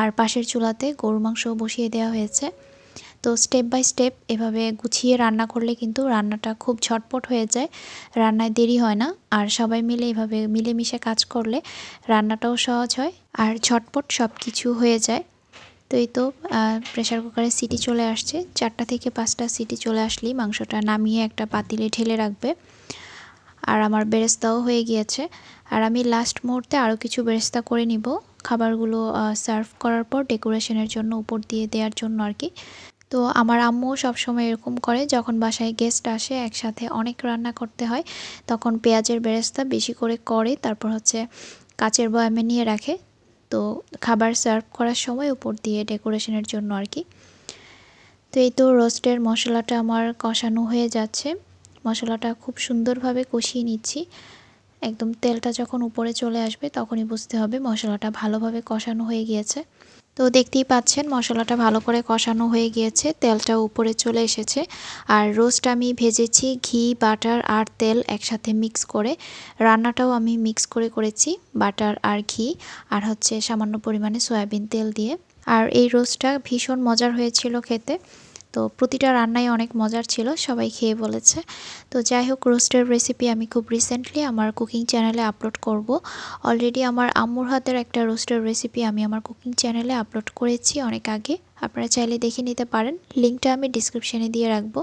আর পাশের চুলাতে গরু মাংস বসিয়ে দেওয়া হয়েছে তো স্টেপ বাই স্টেপ এভাবে গুছিয়ে রান্না করলে কিন্তু রান্নাটা খুব ঝটপট হয়ে যায় রান্নায় দেরি হয় না আর সবাই মিলে এভাবে মিলেমিশে কাজ করলে রান্নাটাও সহজ হয় আর ঝটপট সব কিছু হয়ে যায় তো এই তো প্রেশার কুকারে সিটি চলে আসছে চারটা থেকে পাঁচটা সিটি চলে আসলেই মাংসটা নামিয়ে একটা পাতিলে ঢেলে রাখবে আর আমার বেরেস্তাও হয়ে গিয়েছে আর আমি লাস্ট মুহূর্তে আরও কিছু বেরেস্তা করে নিব খাবারগুলো সার্ভ করার পর ডেকোরেশনের জন্য উপর দিয়ে দেওয়ার জন্য আর কি তো আমার আম্মু সবসময় এরকম করে যখন বাসায় গেস্ট আসে একসাথে অনেক রান্না করতে হয় তখন পেঁয়াজের বেরেস্তা বেশি করে করে তারপর হচ্ছে কাচের বয়ামে নিয়ে রাখে তো খাবার সার্ভ করার সময় উপর দিয়ে ডেকোরেশনের জন্য আর কি তো এই তো রোস্টের মশলাটা আমার কষানো হয়ে যাচ্ছে মশলাটা খুব সুন্দরভাবে কষিয়ে নিচ্ছি একদম তেলটা যখন উপরে চলে আসবে তখনই বুঝতে হবে মশলাটা ভালোভাবে কষানো হয়ে গিয়েছে তো দেখতেই পাচ্ছেন মশলাটা ভালো করে কষানো হয়ে গিয়েছে তেলটা উপরে চলে এসেছে আর রোস্ট আমি ভেজেছি ঘি বাটার আর তেল একসাথে মিক্স করে রান্নাটাও আমি মিক্স করে করেছি বাটার আর ঘি আর হচ্ছে সামান্য পরিমাণে সয়াবিন তেল দিয়ে আর এই রোস্টটা ভীষণ মজার হয়েছিল খেতে তো প্রতিটা রান্নাই অনেক মজার ছিল সবাই খেয়ে বলেছে তো যাই হোক রোস্টের রেসিপি আমি খুব রিসেন্টলি আমার কুকিং চ্যানেলে আপলোড করব অলরেডি আমার আম্মুর হাতের একটা রোস্টের রেসিপি আমি আমার কুকিং চ্যানেলে আপলোড করেছি অনেক আগে আপনারা চাইলে দেখে নিতে পারেন লিঙ্কটা আমি ডিসক্রিপশানে দিয়ে রাখবো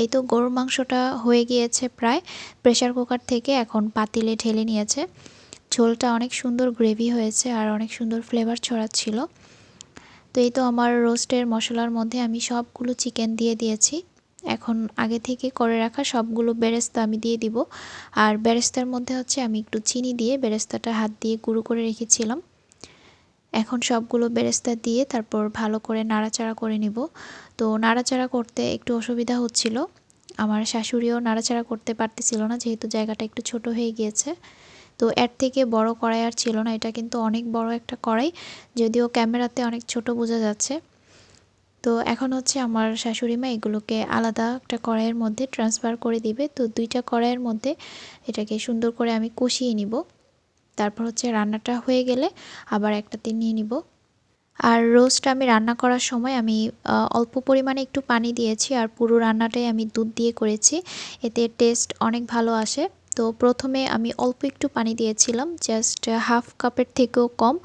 এই তো গরুর মাংসটা হয়ে গিয়েছে প্রায় প্রেশার কুকার থেকে এখন পাতিলে ঢেলে নিয়েছে ঝোলটা অনেক সুন্দর গ্রেভি হয়েছে আর অনেক সুন্দর ফ্লেভার ছড়াচ্ছিল তো এই তো আমার রোস্টের মশলার মধ্যে আমি সবগুলো চিকেন দিয়ে দিয়েছি এখন আগে থেকে করে রাখা সবগুলো বেরেস্তা আমি দিয়ে দিব আর বেরেস্তার মধ্যে হচ্ছে আমি একটু চিনি দিয়ে বেরেস্তাটা হাত দিয়ে গুঁড়ো করে রেখেছিলাম এখন সবগুলো বেরেস্তা দিয়ে তারপর ভালো করে নাড়াচাড়া করে নিব তো নাড়াচাড়া করতে একটু অসুবিধা হচ্ছিল আমার শাশুড়িও নাড়াচাড়া করতে পারতেছিল না যেহেতু জায়গাটা একটু ছোট হয়ে গিয়েছে তো এর থেকে বড় কড়াই আর ছিল না এটা কিন্তু অনেক বড় একটা কড়াই যদিও ক্যামেরাতে অনেক ছোট বোঝা যাচ্ছে তো এখন হচ্ছে আমার শাশুড়ি মা এগুলোকে আলাদা একটা কড়াইয়ের মধ্যে ট্রান্সফার করে দিবে তো দুইটা কড়াইয়ের মধ্যে এটাকে সুন্দর করে আমি কষিয়ে নিব তারপর হচ্ছে রান্নাটা হয়ে গেলে আবার একটাতে নিয়ে নিব আর রোস্ট আমি রান্না করার সময় আমি অল্প পরিমাণে একটু পানি দিয়েছি আর পুরো রান্নাটাই আমি দুধ দিয়ে করেছি এতে টেস্ট অনেক ভালো আসে তো প্রথমে আমি অল্প একটু পানি দিয়েছিলাম জাস্ট হাফ কাপের থেকেও কম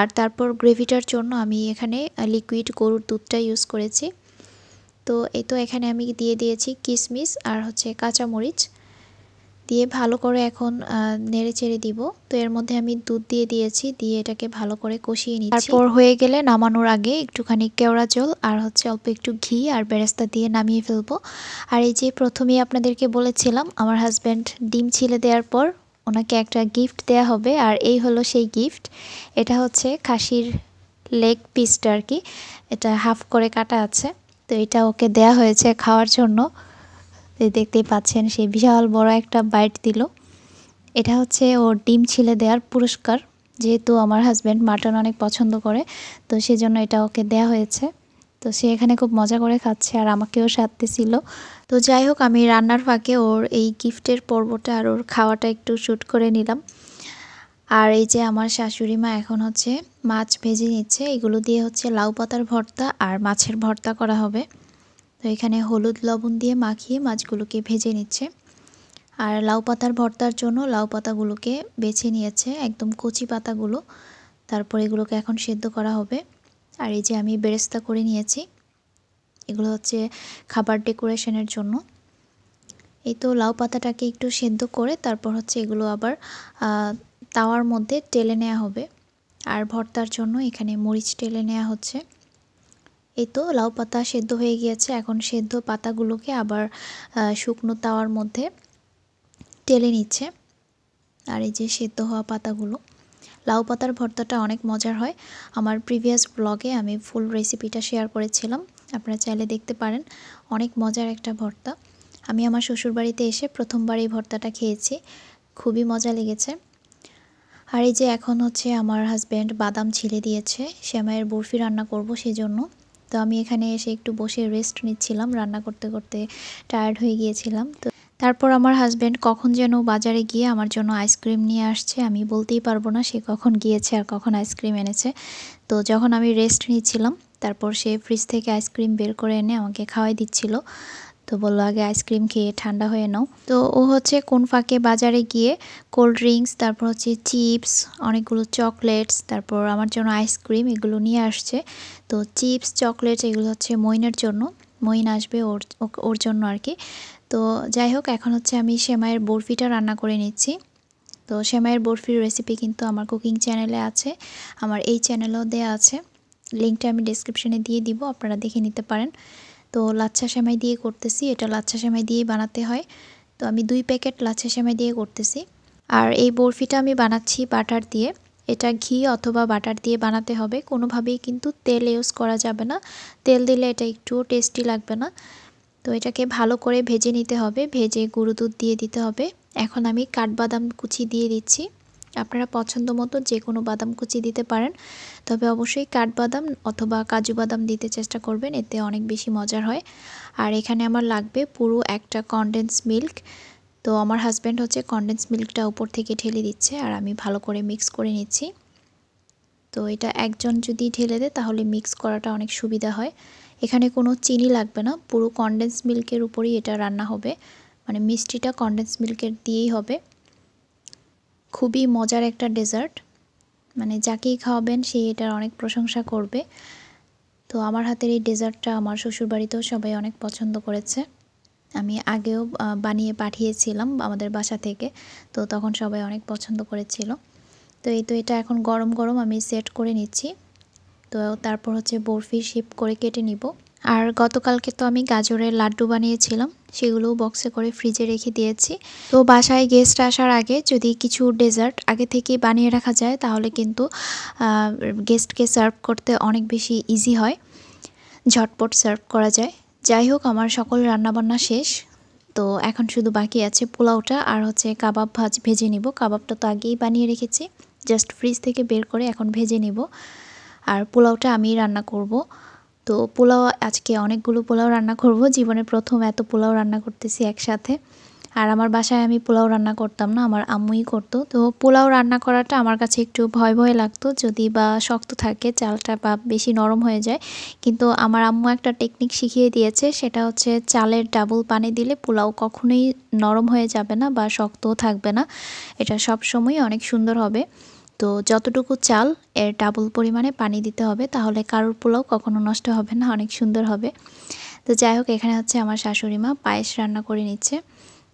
আর তারপর গ্রেভিটার জন্য আমি এখানে লিকুইড গরুর দুধটা ইউজ করেছি তো এই তো এখানে আমি দিয়ে দিয়েছি কিশমিশ আর হচ্ছে কাঁচামরিচ দিয়ে ভালো করে এখন নেড়ে চেড়ে দিব তো এর মধ্যে আমি দুধ দিয়ে দিয়েছি দিয়ে এটাকে ভালো করে কষিয়ে নিচ্ছি তারপর হয়ে গেলে নামানোর আগে একটুখানি কেওড়া জল আর হচ্ছে অল্প একটু ঘি আর বেরেস্তা দিয়ে নামিয়ে ফেলবো আর এই যে প্রথমেই আপনাদেরকে বলেছিলাম আমার হাজব্যান্ড ডিম ছিলে দেওয়ার পর ওনাকে একটা গিফট দেয়া হবে আর এই হলো সেই গিফট এটা হচ্ছে খাসির লেগ পিসটা আর কি এটা হাফ করে কাটা আছে তো এটা ওকে দেয়া হয়েছে খাওয়ার জন্য দেখতেই পাচ্ছেন সে বিশাল বড় একটা বাইট দিল এটা হচ্ছে ওর ডিম ছিলে দেওয়ার পুরস্কার যেহেতু আমার হাজব্যান্ড মাটন অনেক পছন্দ করে তো সেজন্য এটা ওকে দেয়া হয়েছে তো সে এখানে খুব মজা করে খাচ্ছে আর আমাকেও সাথে ছিল তো যাই হোক আমি রান্নার ফাঁকে ওর এই গিফটের পর্বটা আর ওর খাওয়াটা একটু শ্যুট করে নিলাম আর এই যে আমার শাশুড়ি মা এখন হচ্ছে মাছ ভেজে নিচ্ছে এগুলো দিয়ে হচ্ছে লাউ পাতার ভর্তা আর মাছের ভর্তা করা হবে তো এখানে হলুদ লবণ দিয়ে মাখিয়ে মাছগুলোকে ভেজে নিচ্ছে আর লাউ পাতার ভর্তার জন্য লাউ পাতাগুলোকে বেছে নিয়েছে একদম কচি পাতাগুলো তারপর এগুলোকে এখন সেদ্ধ করা হবে আর এই যে আমি বেরেস্তা করে নিয়েছি এগুলো হচ্ছে খাবার ডেকোরেশনের জন্য এই তো লাউ পাতাটাকে একটু সেদ্ধ করে তারপর হচ্ছে এগুলো আবার তাওয়ার মধ্যে টেলে নেওয়া হবে আর ভর্তার জন্য এখানে মরিচ টেলে নেওয়া হচ্ছে এই তো লাউ পাতা সেদ্ধ হয়ে গিয়েছে এখন সেদ্ধ পাতাগুলোকে আবার শুকনো তাওয়ার মধ্যে টেলে নিচ্ছে আর এই যে সেদ্ধ হওয়া পাতাগুলো লাউ পাতার ভর্তাটা অনেক মজার হয় আমার প্রিভিয়াস ব্লগে আমি ফুল রেসিপিটা শেয়ার করেছিলাম আপনারা চাইলে দেখতে পারেন অনেক মজার একটা ভর্তা আমি আমার শ্বশুরবাড়িতে এসে প্রথমবার এই ভর্তাটা খেয়েছি খুবই মজা লেগেছে আর এই যে এখন হচ্ছে আমার হাজব্যান্ড বাদাম ছিলে দিয়েছে শ্যামায়ের বরফি রান্না করব সেজন্য তো আমি এখানে এসে একটু বসে রেস্ট নিচ্ছিলাম রান্না করতে করতে টায়ার্ড হয়ে গিয়েছিলাম তো তারপর আমার হাজব্যান্ড কখন যেন বাজারে গিয়ে আমার জন্য আইসক্রিম নিয়ে আসছে আমি বলতেই পারবো না সে কখন গিয়েছে আর কখন আইসক্রিম এনেছে তো যখন আমি রেস্ট নিচ্ছিলাম তারপর সে ফ্রিজ থেকে আইসক্রিম বের করে এনে আমাকে খাওয়াই দিচ্ছিলো তো বললো আগে আইসক্রিম খেয়ে ঠান্ডা হয়ে নাও তো ও হচ্ছে কোন ফাঁকে বাজারে গিয়ে কোল্ড ড্রিঙ্কস তারপর হচ্ছে চিপস অনেকগুলো চকলেটস তারপর আমার জন্য আইসক্রিম এগুলো নিয়ে আসছে তো চিপস চকলেটস এগুলো হচ্ছে মইনের জন্য মইন আসবে ওর ওর জন্য আর কি তো যাই হোক এখন হচ্ছে আমি সেমাইয়ের বরফিটা রান্না করে নিচ্ছি তো সেমাইয়ের বরফির রেসিপি কিন্তু আমার কুকিং চ্যানেলে আছে আমার এই চ্যানেলেও দেয়া আছে লিঙ্কটা আমি ডিসক্রিপশানে দিয়ে দিব আপনারা দেখে নিতে পারেন তো লাচ্ছা সেমাই দিয়ে করতেছি এটা লাচ্ছা সেমাই দিয়েই বানাতে হয় তো আমি দুই প্যাকেট লাচ্ছা সেমাই দিয়ে করতেছি আর এই বরফিটা আমি বানাচ্ছি বাটার দিয়ে এটা ঘি অথবা বাটার দিয়ে বানাতে হবে কোনোভাবেই কিন্তু তেল ইউজ করা যাবে না তেল দিলে এটা একটুও টেস্টি লাগবে না তো এটাকে ভালো করে ভেজে নিতে হবে ভেজে গুঁড়ো দুধ দিয়ে দিতে হবে এখন আমি কাঠবাদাম কুচি দিয়ে দিচ্ছি আপনারা পছন্দ মতো যে কোনো বাদাম কুচি দিতে পারেন তবে অবশ্যই কাঠবাদাম অথবা কাজু বাদাম দিতে চেষ্টা করবেন এতে অনেক বেশি মজার হয় আর এখানে আমার লাগবে পুরো একটা কনডেন্স মিল্ক তো আমার হাজব্যান্ড হচ্ছে কনডেন্স মিল্কটা উপর থেকে ঢেলে দিচ্ছে আর আমি ভালো করে মিক্স করে নিচ্ছি তো এটা একজন যদি ঢেলে দেয় তাহলে মিক্স করাটা অনেক সুবিধা হয় এখানে কোনো চিনি লাগবে না পুরো কনডেন্স মিল্কের উপরেই এটা রান্না হবে মানে মিষ্টিটা কনডেন্স মিল্কের দিয়েই হবে খুবই মজার একটা ডেজার্ট মানে যাকেই খাওয়াবেন সেই এটার অনেক প্রশংসা করবে তো আমার হাতের এই ডেজার্টটা আমার শ্বশুরবাড়িতেও সবাই অনেক পছন্দ করেছে আমি আগেও বানিয়ে পাঠিয়েছিলাম আমাদের বাসা থেকে তো তখন সবাই অনেক পছন্দ করেছিল তো এই তো এটা এখন গরম গরম আমি সেট করে নিচ্ছি তো তারপর হচ্ছে বরফি শিপ করে কেটে নিব আর গতকালকে তো আমি গাজরের লাড্ডু বানিয়েছিলাম সেগুলোও বক্সে করে ফ্রিজে রেখে দিয়েছি তো বাসায় গেস্ট আসার আগে যদি কিছু ডেজার্ট আগে থেকে বানিয়ে রাখা যায় তাহলে কিন্তু গেস্টকে সার্ভ করতে অনেক বেশি ইজি হয় ঝটপট সার্ভ করা যায় যাই হোক আমার সকল রান্নাবান্না শেষ তো এখন শুধু বাকি আছে পোলাওটা আর হচ্ছে কাবাব ভাজ ভেজে নিব কাবাবটা তো আগেই বানিয়ে রেখেছি জাস্ট ফ্রিজ থেকে বের করে এখন ভেজে নিব আর পোলাওটা আমি রান্না করব তো পোলাও আজকে অনেকগুলো পোলাও রান্না করব জীবনে প্রথম এত পোলাও রান্না করতেছি একসাথে আর আমার বাসায় আমি পোলাও রান্না করতাম না আমার আম্মুই করতো তো পোলাও রান্না করাটা আমার কাছে একটু ভয় ভয় লাগতো যদি বা শক্ত থাকে চালটা বা বেশি নরম হয়ে যায় কিন্তু আমার আম্মু একটা টেকনিক শিখিয়ে দিয়েছে সেটা হচ্ছে চালের ডাবল পানি দিলে পোলাও কখনোই নরম হয়ে যাবে না বা শক্তও থাকবে না এটা সব সময় অনেক সুন্দর হবে তো যতটুকু চাল এর ডাবল পরিমাণে পানি দিতে হবে তাহলে কারোর পোলাও কখনো নষ্ট হবে না অনেক সুন্দর হবে তো যাই হোক এখানে হচ্ছে আমার শাশুড়ি মা পায়েস রান্না করে নিচ্ছে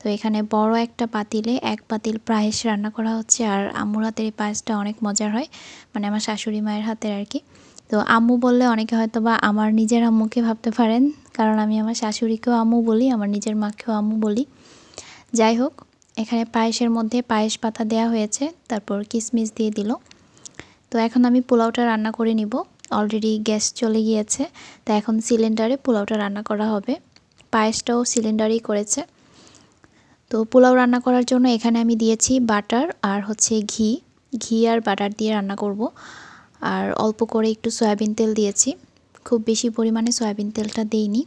তো এখানে বড় একটা পাতিলে এক পাতিল পায়েস রান্না করা হচ্ছে আর আম্মুর হাতের এই পায়েসটা অনেক মজার হয় মানে আমার শাশুড়ি মায়ের হাতের আর কি তো আম্মু বললে অনেকে হয়তো বা আমার নিজের আম্মুকে ভাবতে পারেন কারণ আমি আমার শাশুড়িকেও আম্মু বলি আমার নিজের মাকেও আম্মু বলি যাই হোক এখানে পায়েসের মধ্যে পায়েস পাতা দেয়া হয়েছে তারপর কিশমিশ দিয়ে দিল তো এখন আমি পোলাওটা রান্না করে নিব অলরেডি গ্যাস চলে গিয়েছে তা এখন সিলিন্ডারে পোলাওটা রান্না করা হবে পায়েসটাও সিলিন্ডারেই করেছে তো পোলাও রান্না করার জন্য এখানে আমি দিয়েছি বাটার আর হচ্ছে ঘি ঘি আর বাটার দিয়ে রান্না করব আর অল্প করে একটু সয়াবিন তেল দিয়েছি খুব বেশি পরিমাণে সয়াবিন তেলটা দেইনি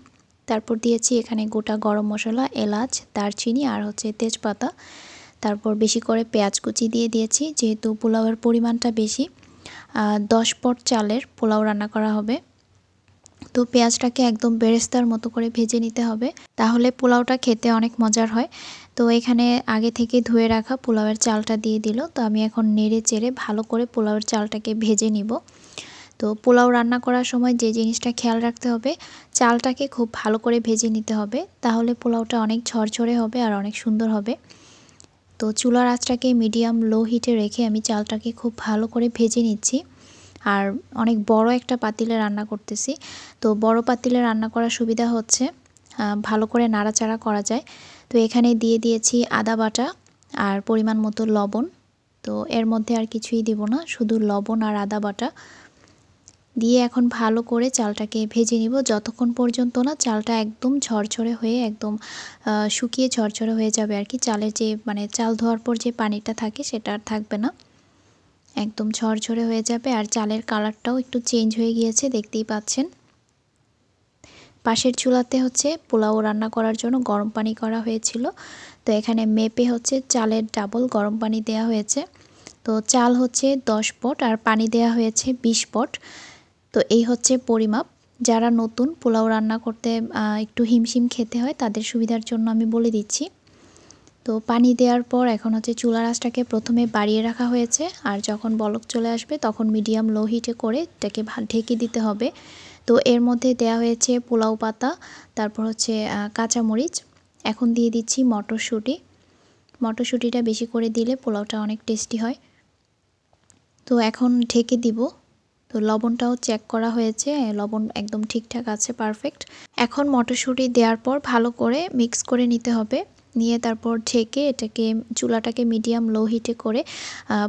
তারপর দিয়েছি এখানে গোটা গরম মশলা এলাচ দারচিনি আর হচ্ছে তেজপাতা তারপর বেশি করে পেঁয়াজ কুচি দিয়ে দিয়েছি যেহেতু পোলাওয়ের পরিমাণটা বেশি দশ পট চালের পোলাও রান্না করা হবে তো পেঁয়াজটাকে একদম বেরেস্তার মতো করে ভেজে নিতে হবে তাহলে পোলাওটা খেতে অনেক মজার হয় তো এখানে আগে থেকে ধুয়ে রাখা পোলাওয়ের চালটা দিয়ে দিল তো আমি এখন নেড়ে চেড়ে ভালো করে পোলাওয়ের চালটাকে ভেজে নিব তো পোলাও রান্না করার সময় যে জিনিসটা খেয়াল রাখতে হবে চালটাকে খুব ভালো করে ভেজে নিতে হবে তাহলে পোলাওটা অনেক ঝরঝরে হবে আর অনেক সুন্দর হবে তো চুলার আঁচটাকে মিডিয়াম লো হিটে রেখে আমি চালটাকে খুব ভালো করে ভেজে নিচ্ছি আর অনেক বড় একটা পাতিলে রান্না করতেছি তো বড় পাতিলে রান্না করার সুবিধা হচ্ছে ভালো করে নাড়াচাড়া করা যায় তো এখানে দিয়ে দিয়েছি আদা বাটা আর পরিমাণ মতো লবণ তো এর মধ্যে আর কিছুই দেব না শুধু লবণ আর আদা বাটা দিয়ে এখন ভালো করে চালটাকে ভেজে নিব যতক্ষণ পর্যন্ত না চালটা একদম ঝরঝরে হয়ে একদম শুকিয়ে ঝরঝরে হয়ে যাবে আর কি চালের যে মানে চাল ধোয়ার পর যে পানিটা থাকে সেটা আর থাকবে না একদম ঝরঝরে হয়ে যাবে আর চালের কালারটাও একটু চেঞ্জ হয়ে গিয়েছে দেখতেই পাচ্ছেন পাশের চুলাতে হচ্ছে পোলাও রান্না করার জন্য গরম পানি করা হয়েছিল তো এখানে মেপে হচ্ছে চালের ডাবল গরম পানি দেয়া হয়েছে তো চাল হচ্ছে দশ পট আর পানি দেয়া হয়েছে বিশ পট তো এই হচ্ছে পরিমাপ যারা নতুন পোলাও রান্না করতে একটু হিমশিম খেতে হয় তাদের সুবিধার জন্য আমি বলে দিচ্ছি তো পানি দেওয়ার পর এখন হচ্ছে চুলা আঁচটাকে প্রথমে বাড়িয়ে রাখা হয়েছে আর যখন বলক চলে আসবে তখন মিডিয়াম লো হিটে করে এটাকে ঢেকে দিতে হবে তো এর মধ্যে দেয়া হয়েছে পোলাও পাতা তারপর হচ্ছে কাঁচামরিচ এখন দিয়ে দিচ্ছি মটরশুঁটি মটরশুঁটিটা বেশি করে দিলে পোলাওটা অনেক টেস্টি হয় তো এখন ঢেকে দিব তো লবণটাও চেক করা হয়েছে লবণ একদম ঠিকঠাক আছে পারফেক্ট এখন মটরশুঁটি দেওয়ার পর ভালো করে মিক্স করে নিতে হবে নিয়ে তারপর ঢেকে এটাকে চুলাটাকে মিডিয়াম লো হিটে করে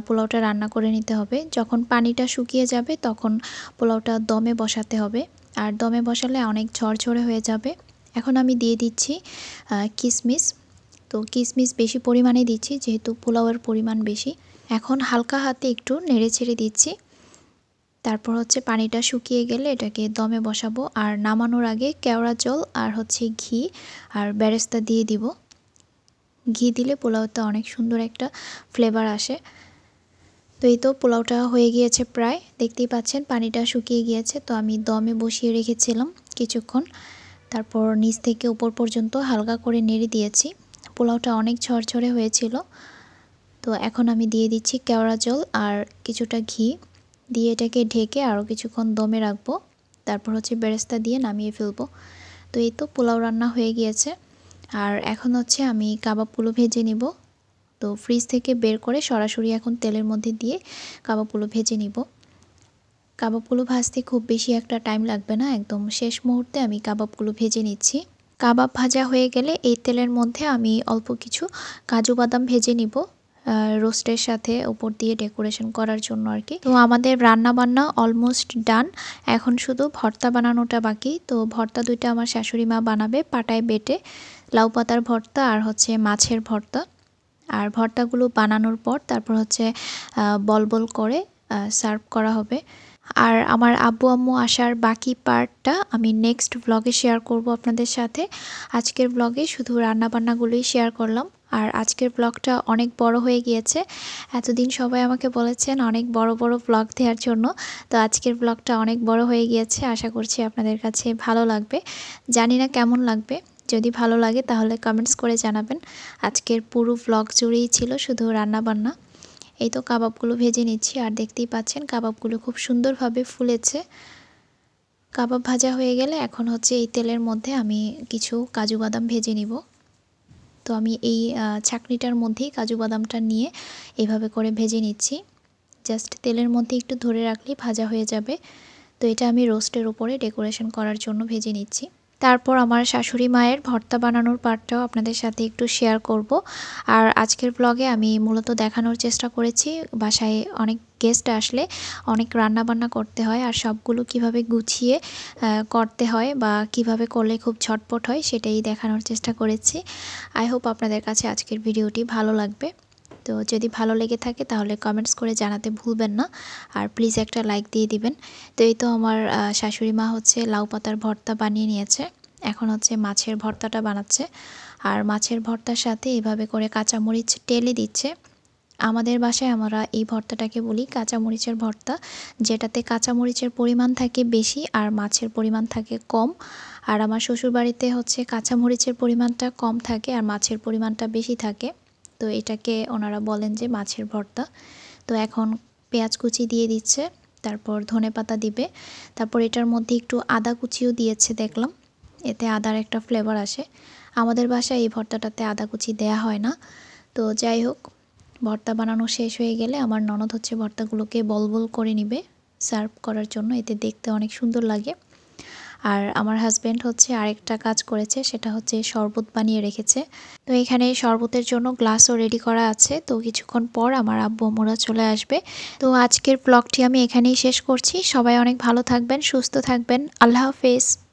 পোলাওটা রান্না করে নিতে হবে যখন পানিটা শুকিয়ে যাবে তখন পোলাওটা দমে বসাতে হবে আর দমে বসালে অনেক ঝরঝরে হয়ে যাবে এখন আমি দিয়ে দিচ্ছি কিশমিশ তো কিশমিশ বেশি পরিমাণে দিচ্ছি যেহেতু পোলাওয়ের পরিমাণ বেশি এখন হালকা হাতে একটু নেড়ে ছেড়ে দিচ্ছি তারপর হচ্ছে পানিটা শুকিয়ে গেলে এটাকে দমে বসাবো আর নামানোর আগে কেওড়া জল আর হচ্ছে ঘি আর ব্যারেস্তা দিয়ে দিব ঘি দিলে পোলাওতে অনেক সুন্দর একটা ফ্লেভার আসে তো এই তো পোলাওটা হয়ে গিয়েছে প্রায় দেখতেই পাচ্ছেন পানিটা শুকিয়ে গিয়েছে তো আমি দমে বসিয়ে রেখেছিলাম কিছুক্ষণ তারপর নিচ থেকে উপর পর্যন্ত হালকা করে নেড়ে দিয়েছি পোলাওটা অনেক ঝরঝরে হয়েছিল তো এখন আমি দিয়ে দিচ্ছি কেওড়া জল আর কিছুটা ঘি দিয়ে এটাকে ঢেকে আরও কিছুক্ষণ দমে রাখবো তারপর হচ্ছে বেরেস্তা দিয়ে নামিয়ে ফেলবো তো এই তো পোলাও রান্না হয়ে গিয়েছে আর এখন হচ্ছে আমি কাবাবগুলো ভেজে নিব তো ফ্রিজ থেকে বের করে সরাসরি এখন তেলের মধ্যে দিয়ে কাবাবগুলো ভেজে নিব কাবাবগুলো ভাজতে খুব বেশি একটা টাইম লাগবে না একদম শেষ মুহূর্তে আমি কাবাবগুলো ভেজে নিচ্ছি কাবাব ভাজা হয়ে গেলে এই তেলের মধ্যে আমি অল্প কিছু কাজু বাদাম ভেজে নিব রোস্টের সাথে উপর দিয়ে ডেকোরেশন করার জন্য আর কি তো আমাদের রান্না বান্না অলমোস্ট ডান এখন শুধু ভর্তা বানানোটা বাকি তো ভর্তা দুইটা আমার শাশুড়ি মা বানাবে পাটায় বেটে লাউ পাতার ভর্তা আর হচ্ছে মাছের ভর্তা আর ভর্তাগুলো বানানোর পর তারপর হচ্ছে বল বল করে সার্ভ করা হবে আর আমার আব্বু আম্মু আসার বাকি পার্টটা আমি নেক্সট ব্লগে শেয়ার করব আপনাদের সাথে আজকের ব্লগে শুধু রান্নাবান্নাগুলোই শেয়ার করলাম আর আজকের ব্লগটা অনেক বড় হয়ে গিয়েছে এতদিন সবাই আমাকে বলেছেন অনেক বড় বড় ব্লগ দেওয়ার জন্য তো আজকের ব্লগটা অনেক বড় হয়ে গিয়েছে আশা করছি আপনাদের কাছে ভালো লাগবে জানি না কেমন লাগবে যদি ভালো লাগে তাহলে কমেন্টস করে জানাবেন আজকের পুরো ব্লগ জুড়েই ছিল শুধু রান্নাবান্না এই তো কাবাবগুলো ভেজে নিচ্ছি আর দেখতেই পাচ্ছেন কাবাবগুলো খুব সুন্দরভাবে ফুলেছে কাবাব ভাজা হয়ে গেলে এখন হচ্ছে এই তেলের মধ্যে আমি কিছু কাজু বাদাম ভেজে নিব তো আমি এই ছাঁকনিটার মধ্যেই কাজু বাদামটা নিয়ে এভাবে করে ভেজে নিচ্ছি জাস্ট তেলের মধ্যে একটু ধরে রাখলেই ভাজা হয়ে যাবে তো এটা আমি রোস্টের উপরে ডেকোরেশন করার জন্য ভেজে নিচ্ছি তারপর আমার শাশুড়ি মায়ের ভর্তা বানানোর পার্টটাও আপনাদের সাথে একটু শেয়ার করব আর আজকের ব্লগে আমি মূলত দেখানোর চেষ্টা করেছি বাসায় অনেক গেস্ট আসলে অনেক রান্না বান্না করতে হয় আর সবগুলো কিভাবে গুছিয়ে করতে হয় বা কিভাবে করলে খুব ছটপট হয় সেটাই দেখানোর চেষ্টা করেছি আই হোপ আপনাদের কাছে আজকের ভিডিওটি ভালো লাগবে তো যদি ভালো লেগে থাকে তাহলে কমেন্টস করে জানাতে ভুলবেন না আর প্লিজ একটা লাইক দিয়ে দিবেন তো এই তো আমার শাশুড়ি মা হচ্ছে লাউ পাতার ভর্তা বানিয়ে নিয়েছে এখন হচ্ছে মাছের ভর্তাটা বানাচ্ছে আর মাছের ভর্তার সাথে এভাবে করে কাঁচামরিচ টেলে দিচ্ছে আমাদের বাসায় আমরা এই ভর্তাটাকে বলি কাঁচামরিচের ভর্তা যেটাতে কাঁচামরিচের পরিমাণ থাকে বেশি আর মাছের পরিমাণ থাকে কম আর আমার শ্বশুরবাড়িতে হচ্ছে কাঁচামরিচের পরিমাণটা কম থাকে আর মাছের পরিমাণটা বেশি থাকে তো এটাকে ওনারা বলেন যে মাছের ভর্তা তো এখন পেঁয়াজ কুচি দিয়ে দিচ্ছে তারপর ধনে পাতা দিবে তারপর এটার মধ্যে একটু আদা কুচিও দিয়েছে দেখলাম এতে আদার একটা ফ্লেভার আসে আমাদের বাসায় এই ভর্তাটাতে আদা কুচি দেয়া হয় না তো যাই হোক ভর্তা বানানো শেষ হয়ে গেলে আমার ননদ হচ্ছে ভর্তাগুলোকে বল বল করে নিবে সার্ভ করার জন্য এতে দেখতে অনেক সুন্দর লাগে আর আমার হাজব্যান্ড হচ্ছে আরেকটা কাজ করেছে সেটা হচ্ছে শরবত বানিয়ে রেখেছে তো এখানে শরবতের জন্য গ্লাসও রেডি করা আছে তো কিছুক্ষণ পর আমার আব্বু মোরা চলে আসবে তো আজকের ব্লগটি আমি এখানেই শেষ করছি সবাই অনেক ভালো থাকবেন সুস্থ থাকবেন আল্লাহ হাফেজ